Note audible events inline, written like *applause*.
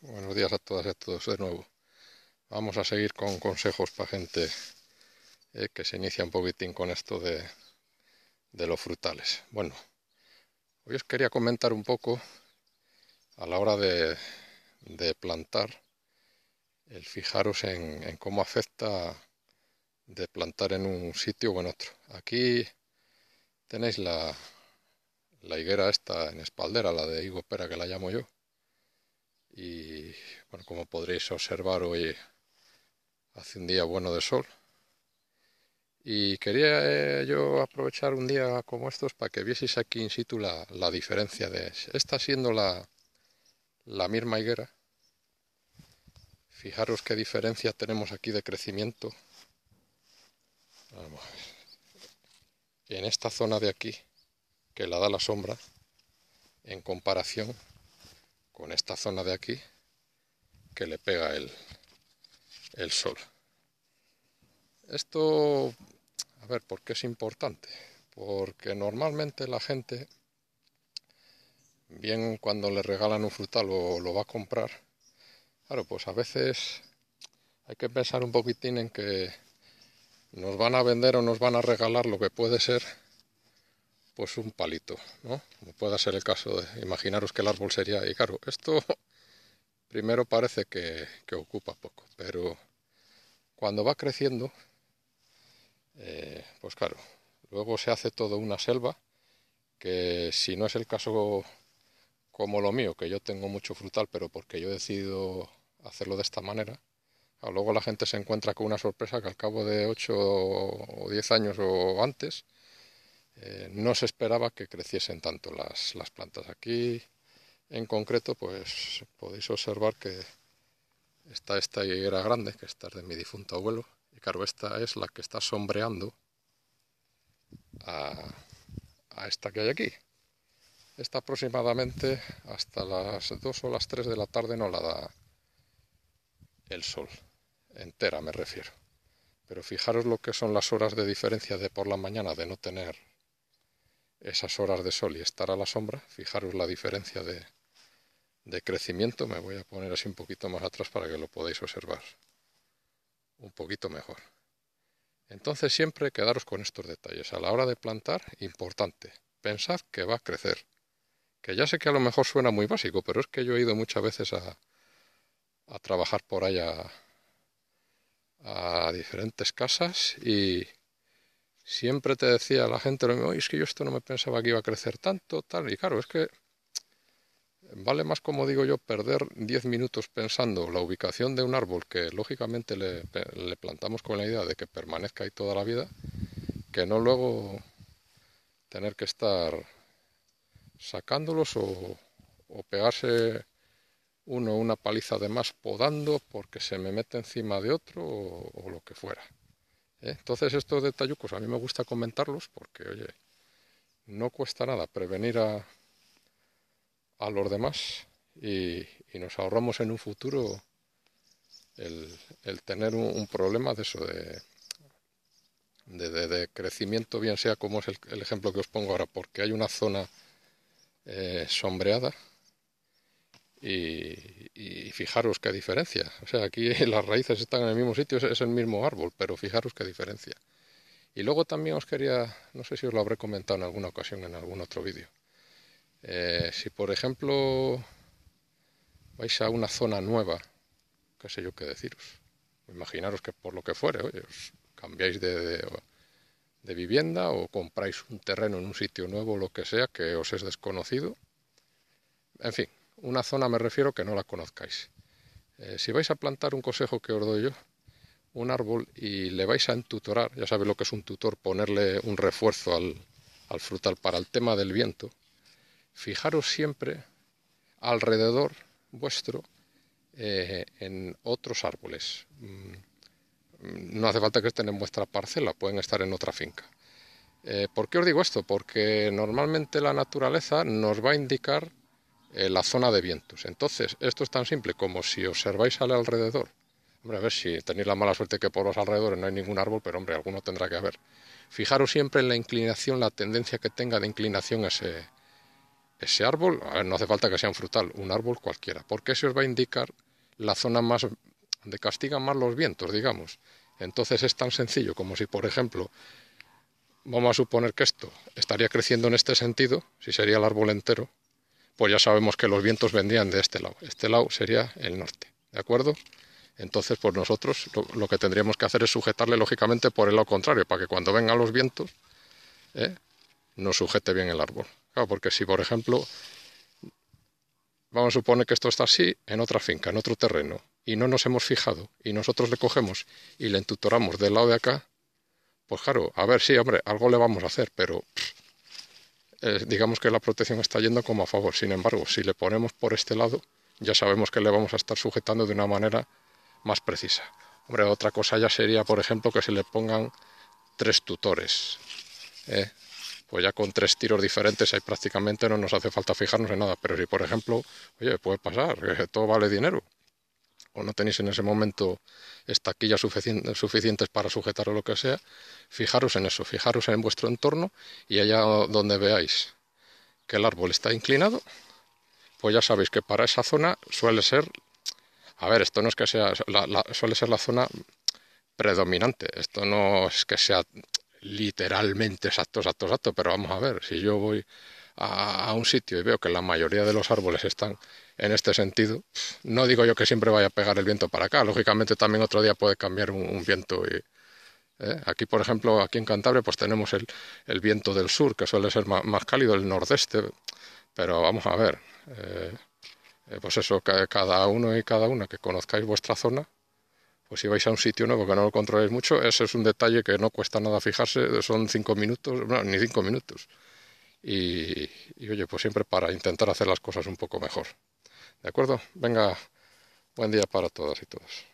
Buenos días a todas y a todos de nuevo. Vamos a seguir con consejos para gente eh, que se inicia un poquitín con esto de, los frutales. Bueno, hoy os quería comentar un poco a la hora de, plantar, el fijaros en, en, cómo afecta de plantar en un sitio o en otro. Aquí tenéis la, la higuera esta en espaldera, la de higo pera que la llamo yo y bueno, como podréis observar hoy hace un día bueno de sol y quería eh, yo aprovechar un día como estos para que vieseis aquí in situ la, diferencia de esta siendo la, la misma higuera fijaros qué diferencia tenemos aquí de crecimiento en esta zona de aquí que la da la sombra en comparación con esta zona de aquí que le pega el, el sol. Esto, a ver, ¿por qué es importante? Porque normalmente la gente, bien cuando le regalan un frutal o lo va a comprar, claro, pues a veces hay que pensar un poquitín en que nos van a vender o nos van a regalar lo que puede ser pues un palito, ¿no? Como pueda ser el caso de imaginaros que el árbol sería, y claro, esto *laughs* primero parece que, ocupa poco, pero cuando va creciendo, eh, pues claro, luego se hace toda una selva que si no es el caso como lo mío, que yo tengo mucho frutal, pero porque yo he decidido hacerlo de esta manera, luego la gente se encuentra con una sorpresa que al cabo de 8 o 10 años o antes, eh, no se esperaba que creciesen tanto las, plantas. Aquí en concreto, pues podéis observar que está esta higuera grande, que esta es de mi difunto abuelo, y claro, esta es la que está sombreando a, a esta que hay aquí. Esta aproximadamente hasta las 2 o las 3 de la tarde no la da el sol, entera me refiero. Pero fijaros lo que son las horas de diferencia de por la mañana de no tener esas horas de sol y estar a la sombra, fijaros la diferencia de, de crecimiento, me voy a poner así un poquito más atrás para que lo podáis observar un poquito mejor. Entonces siempre quedaros con estos detalles. A la hora de plantar, importante, pensad que va a crecer. Que ya sé que a lo mejor suena muy básico, pero es que yo he ido muchas veces a, a trabajar por allá a diferentes casas y, siempre te decía la gente lo mismo, es que yo esto no me pensaba que iba a crecer tanto, tal, y claro, es que vale más, como digo yo, perder 10 minutos pensando la ubicación de un árbol que lógicamente le, plantamos con la idea de que permanezca ahí toda la vida, que no luego tener que estar sacándolos o, pegarse uno una paliza de más podando porque se me mete encima de otro o lo que fuera. ¿eh? Entonces estos detallucos a mí me gusta comentarlos porque, oye, no cuesta nada prevenir a, a los demás y, y, nos ahorramos en un futuro el, el tener un, problema de eso, de, de, crecimiento, bien sea como es el, ejemplo que os pongo ahora, porque hay una zona eh, sombreada y, fijaros qué diferencia. O sea, aquí *laughs* las raíces están en el mismo sitio, es el mismo árbol, pero fijaros qué diferencia. Y luego también os quería, no sé si os lo habré comentado en alguna ocasión, en algún otro vídeo. Eh, si por ejemplo vais a una zona nueva, qué sé yo qué deciros. Imaginaros que por lo que fuere, os cambiáis de, de, de vivienda o compráis un terreno en un sitio nuevo, lo que sea, que os es desconocido. En fin, una zona me refiero que no la conozcáis. Eh, si vais a plantar un consejo que os doy yo, un árbol y le vais a entutorar, ya sabéis lo que es un tutor, ponerle un refuerzo al, frutal para el tema del viento, fijaros siempre alrededor vuestro eh, en otros árboles. Mm, mm, no hace falta que estén en vuestra parcela, pueden estar en otra finca. Eh, ¿Por qué os digo esto? Porque normalmente la naturaleza nos va a indicar la zona de vientos. Entonces, esto es tan simple como si observáis alrededor. Hombre, a ver si tenéis la mala suerte que por los alrededores no hay ningún árbol, pero hombre, alguno tendrá que haber. Fijaros siempre en la inclinación, la tendencia que tenga de inclinación ese, árbol. no hace falta que sea un frutal, un árbol cualquiera, porque eso os va a indicar la zona más donde castigan más los vientos, digamos. Entonces es tan sencillo como si, por ejemplo, vamos a suponer que esto estaría creciendo en este sentido, si sería el árbol entero, pues ya sabemos que los vientos vendrían de este lado. Este lado sería el norte, ¿de acuerdo? Entonces, pues nosotros lo, que tendríamos que hacer es sujetarle lógicamente por el lado contrario, para que cuando vengan los vientos ¿eh? nos sujete bien el árbol. Claro, porque si, por ejemplo, vamos a suponer que esto está así en otra finca, en otro terreno, y no nos hemos fijado, y nosotros le cogemos y le entutoramos del lado de acá, pues claro, a ver, sí, hombre, algo le vamos a hacer, pero eh, digamos que la protección está yendo como a favor. Sin embargo, si le ponemos por este lado, ya sabemos que le vamos a estar sujetando de una manera más precisa. otra cosa ya sería, por ejemplo, que se le pongan tres tutores. ¿eh? Pues ya con tres tiros diferentes hay prácticamente no nos hace falta fijarnos en nada. Pero si, por ejemplo, oye, puede pasar, *laughs* que todo vale dinero no tenéis en ese momento estaquillas suficientes para sujetar o lo que sea, fijaros en eso, fijaros en vuestro entorno y allá donde veáis que el árbol está inclinado, pues ya sabéis que para esa zona suele ser, a ver, esto no es que sea, suele ser la zona predominante, esto no es que sea literalmente exacto, exacto, exacto, pero vamos a ver, si yo voy a, un sitio y veo que la mayoría de los árboles están en este sentido. No digo yo que siempre vaya a pegar el viento para acá, lógicamente también otro día puede cambiar un, viento y, ¿eh? Aquí, por ejemplo, aquí en Cantabria, pues tenemos el, el viento del sur, que suele ser más, cálido, el nordeste, pero vamos a ver, eh, eh, pues eso, cada uno y cada una que conozcáis vuestra zona, pues si vais a un sitio nuevo que no lo controléis mucho, ese es un detalle que no cuesta nada fijarse, son cinco minutos, ni cinco minutos y, oye, pues siempre para intentar hacer las cosas un poco mejor. ¿De acuerdo? Venga, buen día para todas y todos.